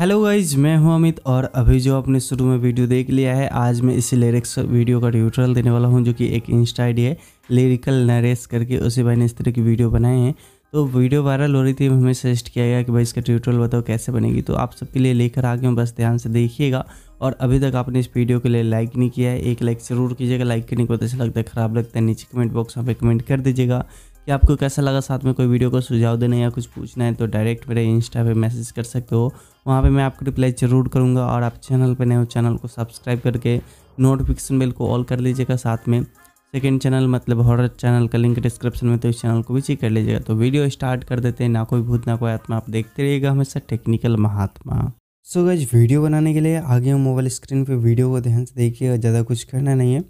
hello guys मैं हूं अमित और अभी जो आपने शुरू में वीडियो देख लिया है आज मैं इस लिरिक्स वीडियो का ट्यूटोरियल देने वाला हूं जो कि एक इंस्टा आईडी है लिरिकल नरेस करके उसे भाई ने इस तरह की वीडियो बनाए हैं तो वीडियो वायरल हो रही थी हमें सजेस्ट किया गया कि भाई इसका ट्यूटोरियल बताओ कैसे बनेगी तो आप सबके लिए लेकर आ गया बस ध्यान से देखिएगा और अभी तक आपने इस वीडियो के लिए लाइक नहीं किया है एक लाइक ज़रूर कीजिएगा लाइक करने को अच्छा लगता है ख़राब लगता है नीचे कमेंट बॉक्स में कमेंट कर दीजिएगा कि आपको कैसा लगा साथ में कोई वीडियो को सुझाव देना या कुछ पूछना है तो डायरेक्ट मेरे इंस्टा पे मैसेज कर सकते हो वहाँ पे मैं आपको रिप्लाई ज़रूर करूँगा और आप चैनल पर नए हो चैनल को सब्सक्राइब करके नोटिफिकेशन बेल को ऑल कर लीजिएगा साथ में सेकेंड चैनल मतलब हॉरर चैनल का लिंक डिस्क्रिप्शन में तो इस चैनल को भी चेक कर लीजिएगा तो वीडियो स्टार्ट कर देते हैं ना कोई भूत ना कोई आत्मा आप देखते रहिएगा हमेशा टेक्निकल महात्मा सो गज वीडियो बनाने के लिए आगे हम मोबाइल स्क्रीन पे वीडियो को ध्यान से देखिए ज़्यादा कुछ करना नहीं है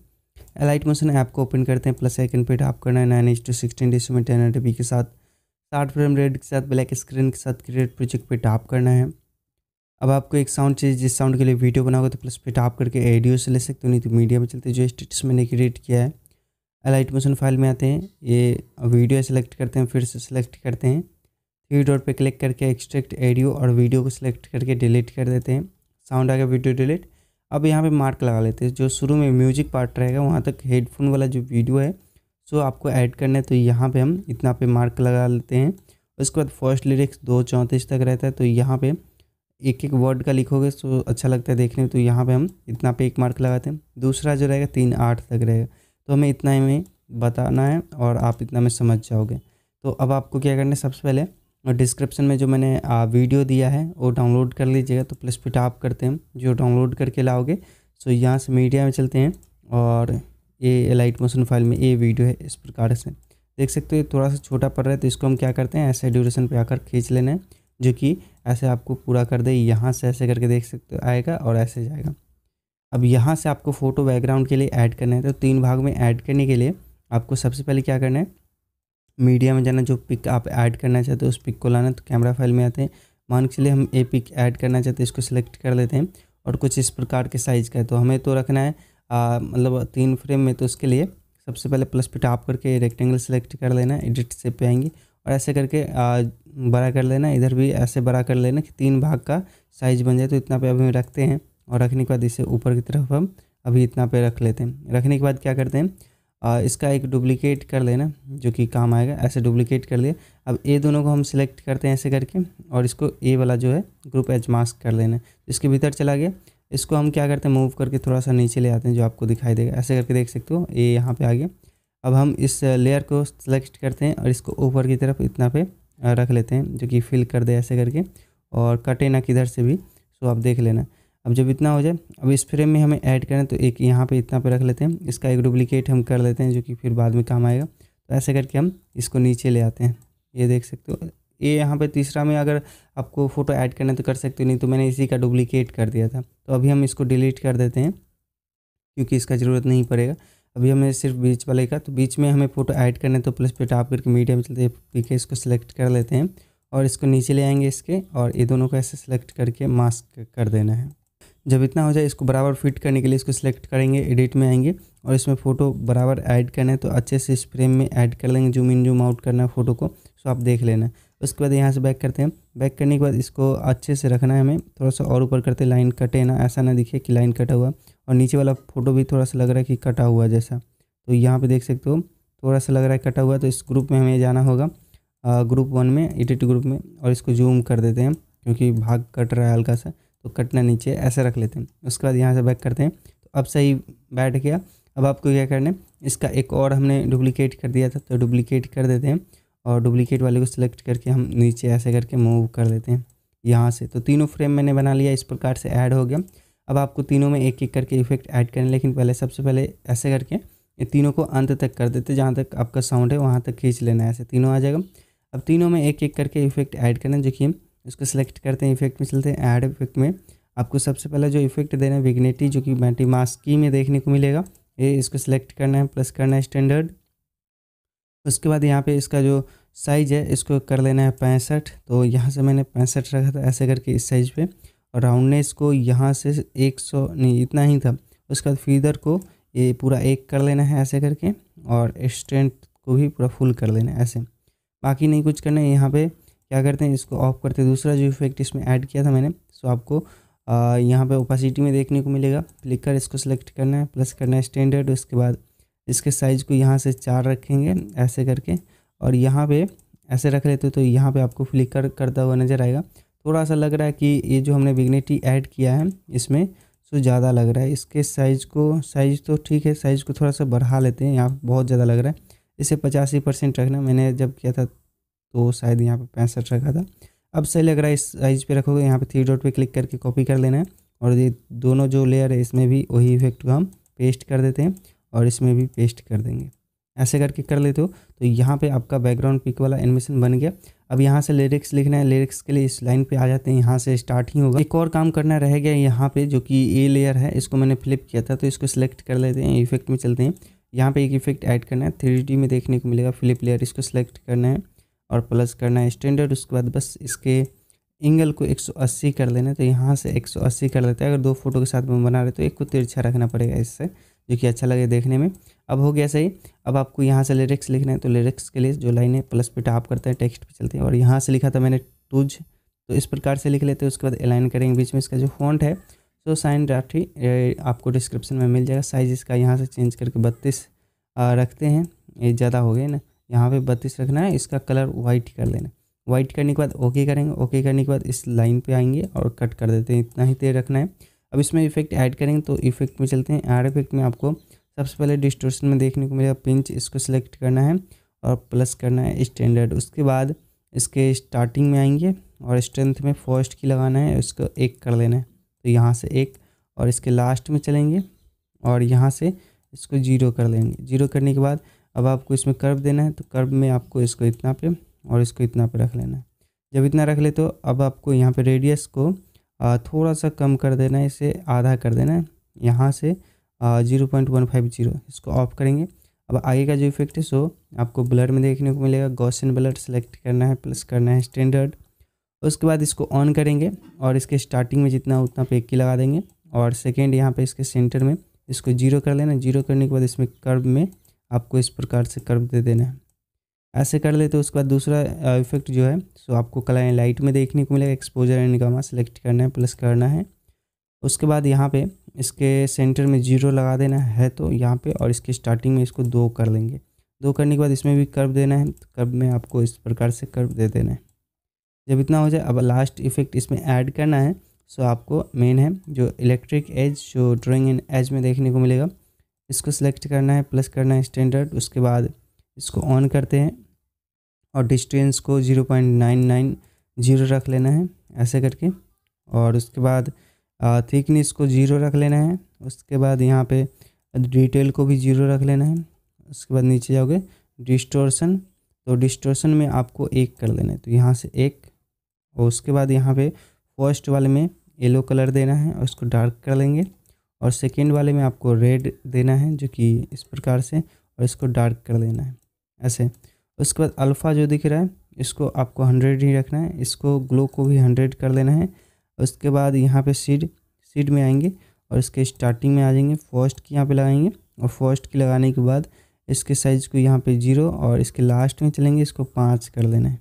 एलाइट मोशन ऐप को ओपन करते हैं प्लस आइकन पे टैप करना है नाइन एच टू सिक्सटीन डेसो में टेन के साथ साठ फ्रेम रेट के साथ ब्लैक स्क्रीन के साथ क्रिएट प्रोजेक्ट पे टैप करना है अब आपको एक साउंड चाहिए जिस साउंड के लिए वीडियो बना तो प्लस पे टाप करके एडियो से ले सकते हो नहीं तो मीडिया में चलते जो स्टेटस मैंने क्रिएट किया है एलाइट मोशन फाइल में आते हैं ये वीडियो सेलेक्ट करते हैं फिर से सेलेक्ट करते हैं थ्री डॉट पे क्लिक करके एक्सट्रैक्ट एडियो और वीडियो को सिलेक्ट करके डिलीट कर देते हैं साउंड आ गया वीडियो डिलीट अब यहाँ पे मार्क लगा लेते हैं जो शुरू में म्यूजिक पार्ट रहेगा वहाँ तक हेडफोन वाला जो वीडियो है सो आपको ऐड करना है तो यहाँ पे हम इतना पे मार्क लगा लेते हैं उसके बाद फर्स्ट लिरिक्स दो चौंतीस तक रहता है तो यहाँ पर एक एक वर्ड का लिखोगे तो अच्छा लगता है देखने में तो यहाँ पे हम इतना पे एक मार्क लगाते हैं दूसरा जो रहेगा तीन आठ तक रहेगा तो हमें इतना ही में बताना है और आप इतना में समझ जाओगे तो अब आपको क्या करना है सबसे पहले डिस्क्रिप्शन में जो मैंने वीडियो दिया है वो डाउनलोड कर लीजिएगा तो प्लस पे टाप करते हैं जो डाउनलोड करके लाओगे सो यहाँ से मीडिया में चलते हैं और ये लाइट मोशन फाइल में ये वीडियो है इस प्रकार से देख सकते हो ये थोड़ा सा छोटा पड़ रहा है तो इसको हम क्या करते हैं ऐसे ड्यूरेशन पे आकर खींच लेना है जो कि ऐसे आपको पूरा कर दे यहाँ से ऐसे करके देख सकते आएगा और ऐसे जाएगा अब यहाँ से आपको फ़ोटो बैकग्राउंड के लिए ऐड करना है तो तीन भाग में ऐड करने के लिए आपको सबसे पहले क्या करना है मीडिया में जाना जो पिक आप ऐड करना चाहते हो उस पिक को लाना तो कैमरा फाइल में आते हैं मान के चलिए हम ए पिक ऐड करना चाहते हैं इसको सिलेक्ट कर लेते हैं और कुछ इस प्रकार के साइज़ का है तो हमें तो रखना है मतलब तीन फ्रेम में तो उसके लिए सबसे पहले प्लस पे टॉप करके रेक्टेंगल सेलेक्ट कर लेना एडिट से पे आएंगे और ऐसे करके बड़ा कर लेना इधर भी ऐसे बड़ा कर लेना कि तीन भाग का साइज बन जाए तो इतना पे अभी रखते हैं और रखने के बाद इसे ऊपर की तरफ हम अभी इतना पे रख लेते हैं रखने के बाद क्या करते हैं आ, इसका एक डुप्लीकेट कर लेना जो कि काम आएगा ऐसे डुप्लीकेट कर लिए अब ए दोनों को हम सिलेक्ट करते हैं ऐसे करके और इसको ए वाला जो है ग्रुप एच मास्क कर लेना इसके भीतर चला गया इसको हम क्या करते हैं मूव करके थोड़ा सा नीचे ले आते हैं जो आपको दिखाई देगा ऐसे करके देख सकते हो ए यहाँ पर आ गया अब हम इस लेयर को सिलेक्ट करते हैं और इसको ऊपर की तरफ इतना पे रख लेते हैं जो कि फिल कर दे ऐसे करके और कटे ना किधर से भी सो आप देख लेना अब जब इतना हो जाए अब इस फ्रेम में हमें ऐड करें तो एक यहाँ पे इतना पे रख लेते हैं इसका एक डुप्लिकेट हम कर लेते हैं जो कि फिर बाद में काम आएगा तो ऐसे करके हम इसको नीचे ले आते हैं ये देख सकते हो ये यहाँ पे तीसरा में अगर आपको फ़ोटो ऐड करना तो कर सकते हो नहीं तो मैंने इसी का डुप्लिकेट कर दिया था तो अभी हम इसको डिलीट कर देते हैं क्योंकि इसका ज़रूरत नहीं पड़ेगा अभी हमें सिर्फ बीच वाले का तो बीच में हमें फोटो ऐड करना है तो प्लस पे टाप करके मीडियम में चलते पी के इसको सिलेक्ट कर लेते हैं और इसको नीचे ले आएंगे इसके और ये दोनों को ऐसे सिलेक्ट करके मास्क कर देना है जब इतना हो जाए इसको बराबर फिट करने के लिए इसको सिलेक्ट करेंगे एडिट में आएंगे और इसमें फ़ोटो बराबर ऐड करना है तो अच्छे से इस फ्रेम में ऐड कर लेंगे जूम इन जूम आउट करना है फ़ोटो को सो तो आप देख लेना उसके बाद यहाँ से बैक करते हैं बैक करने के बाद इसको अच्छे से रखना है हमें थोड़ा सा और ऊपर करते लाइन कटे ना ऐसा ना दिखे कि लाइन कटा हुआ और नीचे वाला फ़ोटो भी थोड़ा सा लग रहा है कि कटा हुआ जैसा तो यहाँ पे देख सकते हो थोड़ा सा लग रहा है कटा हुआ तो इस ग्रुप में हमें जाना होगा ग्रुप वन में एडिट e ग्रुप में और इसको जूम कर देते हैं क्योंकि भाग कट रहा है हल्का सा तो कटना नीचे ऐसे रख लेते हैं उसके बाद यहाँ से बैक करते हैं तो अब सही बैठ गया अब आपको क्या करना है इसका एक और हमने डुप्लीकेट कर दिया था तो डुप्लीकेट कर देते हैं और डुप्लीकेट वाले को सिलेक्ट करके हम नीचे ऐसे करके मूव कर देते हैं यहाँ से तो तीनों फ्रेम मैंने बना लिया इस प्रकार से ऐड हो गया अब आपको तीनों में एक एक करके इफेक्ट ऐड करें लेकिन पहले सबसे पहले ऐसे करके तीनों को अंत तक कर देते जहाँ तक आपका साउंड है वहाँ तक खींच लेना है ऐसे तीनों आ जाएगा अब तीनों में एक एक करके इफेक्ट ऐड करना जो कि उसको सेलेक्ट करते हैं इफेक्ट में चलते हैं ऐड इफेक्ट में आपको सबसे पहले जो इफेक्ट देना है विग्नेटी जो कि मैटी मास्क की में देखने को मिलेगा ये इसको सिलेक्ट करना है प्लस करना है स्टैंडर्ड उसके बाद यहाँ पे इसका जो साइज़ है इसको कर लेना है पैंसठ तो यहाँ से मैंने पैंसठ रखा था ऐसे करके इस साइज़ पे राउंडनेस को यहाँ से एक सौ नहीं इतना ही था उसके बाद फीदर को ये पूरा एक कर लेना है ऐसे करके और स्ट्रेंथ को भी पूरा फुल कर लेना है ऐसे बाकी नहीं कुछ करना है यहाँ पे क्या करते हैं इसको ऑफ करते हैं दूसरा जो इफेक्ट इसमें ऐड किया था मैंने सो आपको यहाँ पे ओपासिटी में देखने को मिलेगा क्लिक कर इसको सिलेक्ट करना है प्लस करना है स्टैंडर्ड उसके बाद इसके साइज़ को यहाँ से चार रखेंगे ऐसे करके और यहाँ पे ऐसे रख लेते हो तो यहाँ पे आपको फ्लिकर करता हुआ नज़र आएगा थोड़ा सा लग रहा है कि ये जो हमने विग्नेटी ऐड किया है इसमें सो ज़्यादा लग रहा है इसके साइज़ को साइज़ तो ठीक है साइज़ को थोड़ा सा बढ़ा लेते हैं यहाँ बहुत ज़्यादा लग रहा है इसे पचासी परसेंट रखना मैंने जब किया था तो शायद यहाँ पे पैंसठ रखा था अब सही लग रहा है इस साइज पे रखोगे यहाँ पे थ्री डॉट पे क्लिक करके कॉपी कर लेना है और ये दोनों जो लेयर है इसमें भी वही इफेक्ट को हम पेस्ट कर देते हैं और इसमें भी पेस्ट कर देंगे ऐसे करके कर लेते हो तो यहाँ पे आपका बैकग्राउंड पिक वाला एनिमेशन बन गया अब यहाँ से लिरिक्स लिखना है लिरिक्स के लिए इस लाइन पे आ जाते हैं यहाँ से स्टार्ट ही होगा एक और काम करना रह गया यहाँ पे जो कि ए लेयर है इसको मैंने फ्लिप किया था तो इसको सिलेक्ट कर लेते हैं इफेक्ट में चलते हैं यहाँ पे एक इफेक्ट ऐड करना है थ्री में देखने को मिलेगा फ्लिप लेयर इसको सिलेक्ट करना है और प्लस करना है स्टैंडर्ड उसके बाद बस इसके एंगल को 180 कर लेना है तो यहाँ से 180 कर लेते हैं अगर दो फोटो के साथ में बना रहे तो एक को तिरछा रखना पड़ेगा इससे जो कि अच्छा लगे देखने में अब हो गया सही अब आपको यहाँ से लिरिक्स लिखना है तो लिरिक्स के लिए जो लाइन है प्लस पे टाप करते हैं टेक्स्ट पे चलते हैं और यहाँ से लिखा था मैंने टूज तो इस प्रकार से लिख लेते हैं उसके बाद अलाइन करेंगे बीच में इसका जो फॉन्ट है सो साइन राठी आपको डिस्क्रिप्शन में मिल जाएगा साइज इसका यहाँ से चेंज करके बत्तीस रखते हैं ये ज़्यादा हो गए ना यहाँ पे बत्तीस रखना है इसका कलर वाइट कर लेना वाइट करने के बाद ओके करेंगे ओके करने के बाद इस लाइन पर आएंगे और कट कर देते हैं इतना ही देर रखना है अब इसमें इफेक्ट ऐड करेंगे तो इफेक्ट में चलते हैं ऐड इफेक्ट में आपको सबसे पहले डिस्ट्रोशन में देखने को मिलेगा पिंच इसको सिलेक्ट करना है और प्लस करना है स्टैंडर्ड उसके बाद इसके स्टार्टिंग में आएंगे और स्ट्रेंथ में फर्स्ट की लगाना है उसको एक कर लेना है तो यहाँ से एक और इसके लास्ट में चलेंगे और यहाँ से इसको जीरो कर लेंगे जीरो करने के बाद अब आपको इसमें कर्व देना है तो कर्व में आपको इसको इतना पे और इसको इतना पे रख लेना है जब इतना रख ले तो अब आपको यहाँ पे रेडियस को थोड़ा सा कम कर देना है इसे आधा कर देना है यहाँ से zero point one five zero इसको ऑफ करेंगे अब आगे का जो इफेक्ट है सो आपको ब्लड में देखने को मिलेगा गॉसन ब्लड सेलेक्ट करना है प्लस करना है स्टैंडर्ड उसके बाद इसको ऑन करेंगे और इसके स्टार्टिंग में जितना उतना पे की लगा देंगे और सेकेंड यहाँ पर इसके सेंटर में इसको जीरो कर लेना जीरो करने के बाद इसमें कर्व में आपको इस प्रकार से कर्व दे देना है ऐसे कर लेते उसके बाद दूसरा इफेक्ट जो है सो आपको कलर एंड लाइट में देखने को मिलेगा एक्सपोजर एंड गामा सेलेक्ट करना है प्लस करना है उसके बाद यहाँ पे इसके सेंटर में जीरो लगा देना है तो यहाँ पे और इसके स्टार्टिंग में इसको दो कर लेंगे दो करने के बाद इसमें भी कर्व देना है तो कर्व में आपको इस प्रकार से कर्व दे देना है जब इतना हो जाए अब लास्ट इफेक्ट इसमें ऐड करना है सो आपको मेन है जो इलेक्ट्रिक एज जो ड्राइंग एंड एज में देखने को मिलेगा इसको सिलेक्ट करना है प्लस करना है स्टैंडर्ड उसके बाद इसको ऑन करते हैं और डिस्टेंस को zero point nine nine zero रख लेना है ऐसे करके और उसके बाद थिकनेस को ज़ीरो रख लेना है उसके बाद यहाँ पे डिटेल को भी ज़ीरो रख लेना है उसके बाद नीचे जाओगे डिस्टोर्सन तो डिस्टोरसन में आपको एक कर लेना है तो यहाँ से एक और उसके बाद यहाँ पे फर्स्ट वाले में येलो कलर देना है और उसको डार्क कर लेंगे और सेकेंड वाले में आपको रेड देना है जो कि इस प्रकार से और इसको डार्क कर देना है ऐसे उसके बाद अल्फ़ा जो दिख रहा है इसको आपको हंड्रेड ही रखना है इसको ग्लो को भी हंड्रेड कर देना है उसके बाद यहाँ पे सीड सीड में आएंगे और इसके स्टार्टिंग में आ जाएंगे फर्स्ट की यहाँ पे लगाएंगे और फर्स्ट की लगाने के बाद इसके साइज़ को यहाँ पे जीरो और इसके लास्ट में चलेंगे इसको पाँच कर देना है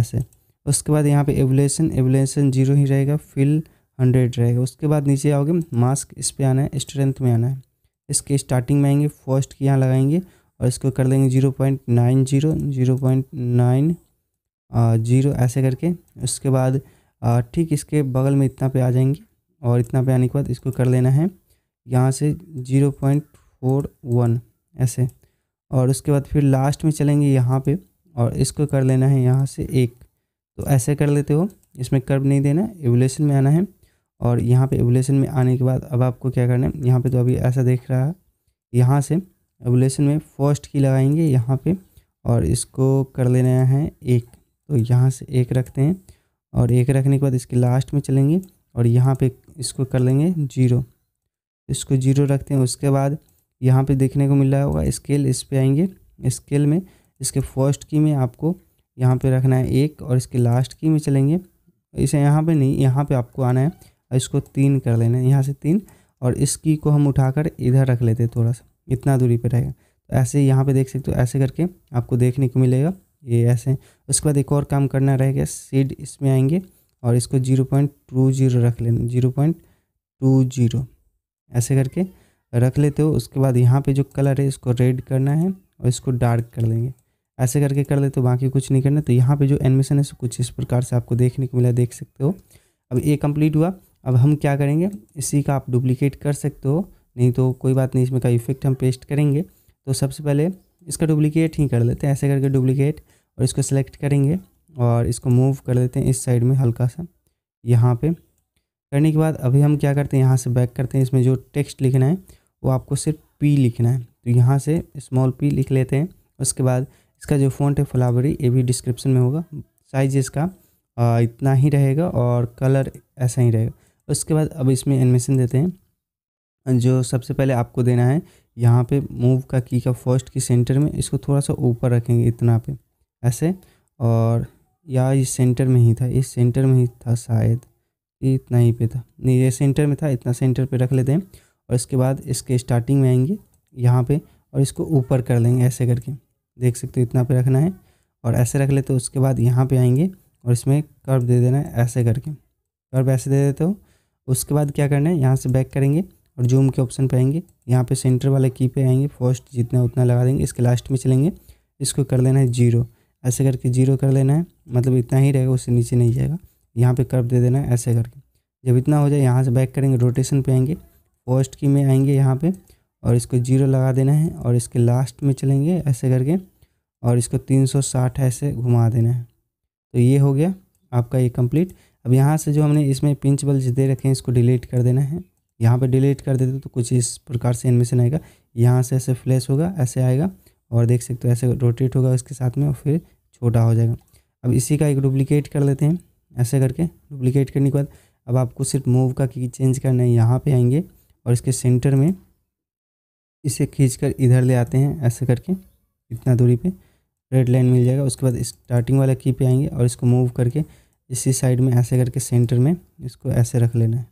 ऐसे उसके बाद यहाँ पे एवलेसन एवलेसन जीरो ही रहेगा फिल हंड्रेड रहेगा उसके बाद नीचे आओगे मास्क इस पर आना है स्ट्रेंथ में आना है इसके स्टार्टिंग में आएंगे फर्स्ट की यहाँ लगाएंगे और इसको कर देंगे zero point nine zero zero point nine zero ऐसे करके उसके बाद ठीक इसके बगल में इतना पे आ जाएंगे और इतना पे आने के बाद इसको कर लेना है यहाँ से जीरो पॉइंट फोर वन ऐसे और उसके बाद फिर लास्ट में चलेंगे यहाँ पे और इसको कर लेना है यहाँ से एक तो ऐसे कर लेते हो इसमें कर्व नहीं देना एवोलेशन में आना है और यहाँ पे एवोलेशन में आने के बाद अब आपको क्या करना है यहाँ पे तो अभी ऐसा देख रहा है यहाँ से एबुलेशन में फर्स्ट की लगाएंगे यहाँ पे और इसको कर लेना है एक तो यहाँ से एक रखते हैं और एक रखने के बाद इसके लास्ट में चलेंगे और यहाँ पे इसको कर लेंगे जीरो इसको जीरो रखते हैं उसके बाद यहाँ पे देखने को मिल रहा होगा स्केल इस पर आएंगे स्केल में इसके फर्स्ट की में आपको यहाँ पे रखना है एक और इसके लास्ट की में चलेंगे इसे यहाँ पे नहीं यहाँ पे आपको आना है इसको तीन कर लेना है यहाँ से तीन और इस की को हम उठाकर इधर रख लेते हैं थोड़ा सा इतना दूरी पर रहेगा तो ऐसे यहाँ पर देख सकते हो ऐसे करके आपको देखने को मिलेगा ये ऐसे उसके बाद एक और काम करना रहेगा सीड इसमें आएंगे और इसको जीरो पॉइंट टू जीरो रख लेना जीरो पॉइंट टू जीरो ऐसे करके रख लेते हो उसके बाद यहाँ पे जो कलर है इसको रेड करना है और इसको डार्क कर लेंगे ऐसे करके कर लेते हो बाकी कुछ नहीं करना तो यहाँ पे जो एनिमेशन है सो कुछ इस प्रकार से आपको देखने को मिला देख सकते हो अब ये कम्प्लीट हुआ अब हम क्या करेंगे इसी का आप डुप्लीकेट कर सकते हो नहीं तो कोई बात नहीं इसमें का इफेक्ट हम पेस्ट करेंगे तो सबसे पहले इसका डुप्लीकेट ही कर लेते हैं ऐसे करके डुप्लीकेट और इसको सेलेक्ट करेंगे और इसको मूव कर लेते हैं इस साइड में हल्का सा यहाँ पे करने के बाद अभी हम क्या करते हैं यहाँ से बैक करते हैं इसमें जो टेक्स्ट लिखना है वो आपको सिर्फ पी लिखना है तो यहाँ से स्मॉल पी लिख लेते हैं उसके बाद इसका जो फ़ॉन्ट है फ्लावरी ये भी डिस्क्रिप्शन में होगा साइज इसका इतना ही रहेगा और कलर ऐसा ही रहेगा उसके बाद अब इसमें एनिमेशन देते हैं जो सबसे पहले आपको देना है यहाँ पे मूव का की का फर्स्ट की सेंटर में इसको थोड़ा सा ऊपर रखेंगे इतना पे ऐसे और या ये सेंटर में ही था ये सेंटर में ही था शायद ये इतना ही पे था नहीं ये सेंटर में था इतना सेंटर पे रख लेते हैं और इसके बाद इसके स्टार्टिंग में आएंगे यहाँ पे और इसको ऊपर कर लेंगे ऐसे करके देख सकते हो इतना पे रखना है और ऐसे रख लेते हो उसके बाद यहाँ पे आएंगे और इसमें कर्व दे देना है ऐसे करके कर्व ऐसे दे देते हो उसके बाद क्या करना है यहाँ से बैक करेंगे और जूम के ऑप्शन पे आएंगे यहाँ पे सेंटर वाले की पे आएंगे फर्स्ट जितना उतना लगा देंगे इसके लास्ट में चलेंगे इसको कर लेना है जीरो ऐसे करके जीरो कर लेना है मतलब इतना ही रहेगा उससे नीचे नहीं जाएगा यहाँ पे कर्व दे देना है ऐसे करके जब इतना हो जाए यहाँ से बैक करेंगे रोटेशन पे आएंगे फर्स्ट की में आएंगे यहाँ पर और इसको जीरो लगा देना है और इसके लास्ट में चलेंगे ऐसे करके और इसको तीन ऐसे घुमा देना है तो ये हो गया आपका ये कंप्लीट अब यहाँ से जो हमने इसमें पिंच बल्ज दे रखे हैं इसको डिलीट कर देना है यहाँ पे डिलीट कर देते तो कुछ इस प्रकार से एनिमेशन आएगा यहाँ से ऐसे फ्लैश होगा ऐसे आएगा और देख सकते हो ऐसे रोटेट होगा उसके साथ में और फिर छोटा हो जाएगा अब इसी का एक डुप्लीकेट कर लेते हैं ऐसे करके डुप्लीकेट करने के बाद अब आपको सिर्फ मूव का की चेंज करना है यहाँ पर आएंगे और इसके सेंटर में इसे कर इधर ले आते हैं ऐसे करके इतना दूरी पर रेड लाइन मिल जाएगा उसके बाद स्टार्टिंग वाला की पे आएंगे और इसको मूव करके इसी साइड में ऐसे करके सेंटर में इसको ऐसे रख लेना है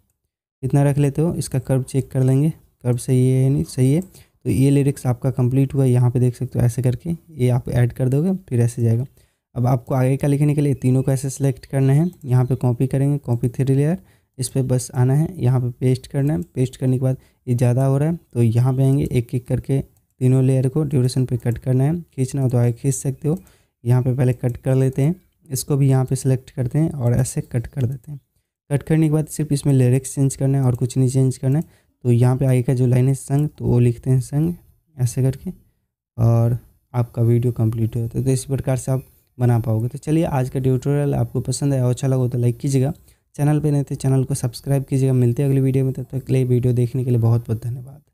इतना रख लेते हो इसका कर्व चेक कर लेंगे कर्व सही है या नहीं सही है तो ये लिरिक्स आपका कंप्लीट हुआ यहाँ पे देख सकते हो ऐसे करके ये आप ऐड कर दोगे फिर ऐसे जाएगा अब आपको आगे का लिखने के लिए तीनों को ऐसे सेलेक्ट करना है यहाँ पे कॉपी करेंगे कॉपी थ्री लेयर इस पर बस आना है यहाँ पे पेस्ट करना है पेस्ट करने के बाद ये ज़्यादा हो रहा है तो यहाँ पर आएंगे एक एक करके तीनों लेयर को ड्यूरेशन पर कट करना है खींचना हो तो आगे खींच सकते हो यहाँ पर पहले कट कर लेते हैं इसको भी यहाँ पर सेलेक्ट करते हैं और ऐसे कट कर देते हैं कट करने के बाद सिर्फ इसमें लिरिक्स चेंज करना है और कुछ नहीं चेंज करना है तो यहाँ पे आगे का जो लाइन है संग तो वो लिखते हैं संग ऐसे करके और आपका वीडियो कंप्लीट हो तो, तो इस प्रकार से आप बना पाओगे तो चलिए आज का ट्यूटोरियल आपको पसंद आया अच्छा लगा तो लाइक कीजिएगा चैनल पर नहीं तो चैनल को सब्सक्राइब कीजिएगा मिलते हैं अगले वीडियो में तब तो तक तो वीडियो देखने के लिए बहुत बहुत धन्यवाद